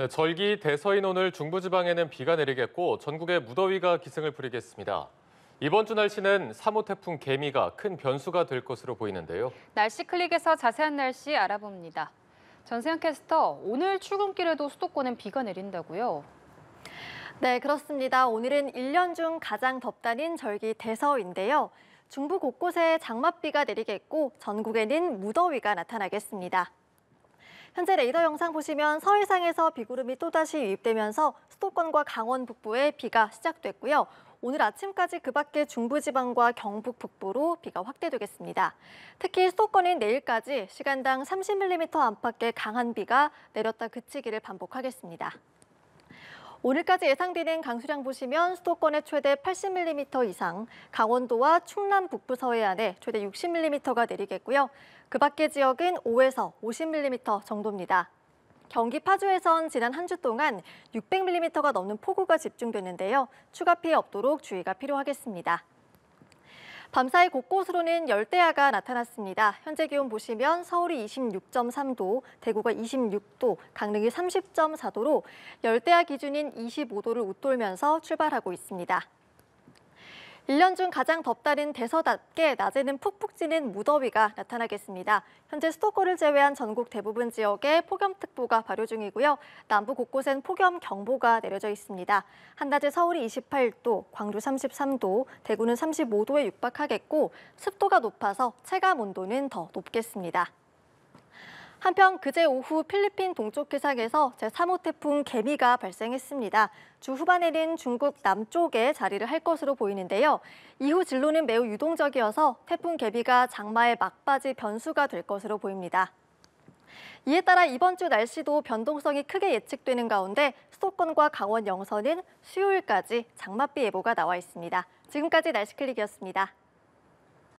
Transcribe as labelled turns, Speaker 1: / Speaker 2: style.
Speaker 1: 네, 절기 대서인 오늘 중부지방에는 비가 내리겠고 전국에 무더위가 기승을 부리겠습니다. 이번 주 날씨는 3호 태풍 개미가 큰 변수가 될 것으로 보이는데요. 날씨 클릭에서 자세한 날씨 알아봅니다. 전세현 캐스터, 오늘 출근길에도 수도권은 비가 내린다고요? 네, 그렇습니다. 오늘은 1년 중 가장 덥다는 절기 대서인데요. 중부 곳곳에 장맛비가 내리겠고 전국에는 무더위가 나타나겠습니다. 현재 레이더 영상 보시면 서해상에서 비구름이 또다시 유입되면서 수도권과 강원 북부에 비가 시작됐고요. 오늘 아침까지 그 밖에 중부지방과 경북 북부로 비가 확대되겠습니다. 특히 수도권인 내일까지 시간당 30mm 안팎의 강한 비가 내렸다 그치기를 반복하겠습니다. 오늘까지 예상되는 강수량 보시면 수도권에 최대 80mm 이상, 강원도와 충남 북부 서해안에 최대 60mm가 내리겠고요. 그 밖의 지역은 5에서 50mm 정도입니다. 경기 파주에선 지난 한 주 동안 600mm가 넘는 폭우가 집중됐는데요. 추가 피해 없도록 주의가 필요하겠습니다. 밤사이 곳곳으로는 열대야가 나타났습니다. 현재 기온 보시면 서울이 26.3도, 대구가 26도, 강릉이 30.4도로 열대야 기준인 25도를 웃돌면서 출발하고 있습니다. 1년 중 가장 덥다는 대서답게 낮에는 푹푹 찌는 무더위가 나타나겠습니다. 현재 수도권을 제외한 전국 대부분 지역에 폭염특보가 발효 중이고요. 남부 곳곳엔 폭염경보가 내려져 있습니다. 한낮에 서울이 28도, 광주 33도, 대구는 35도에 육박하겠고 습도가 높아서 체감 온도는 더 높겠습니다. 한편 그제 오후 필리핀 동쪽 해상에서 제3호 태풍 개미가 발생했습니다. 주 후반에는 중국 남쪽에 자리를 할 것으로 보이는데요. 이후 진로는 매우 유동적이어서 태풍 개미가 장마의 막바지 변수가 될 것으로 보입니다. 이에 따라 이번 주 날씨도 변동성이 크게 예측되는 가운데 수도권과 강원 영서는 수요일까지 장맛비 예보가 나와 있습니다. 지금까지 날씨클릭이었습니다.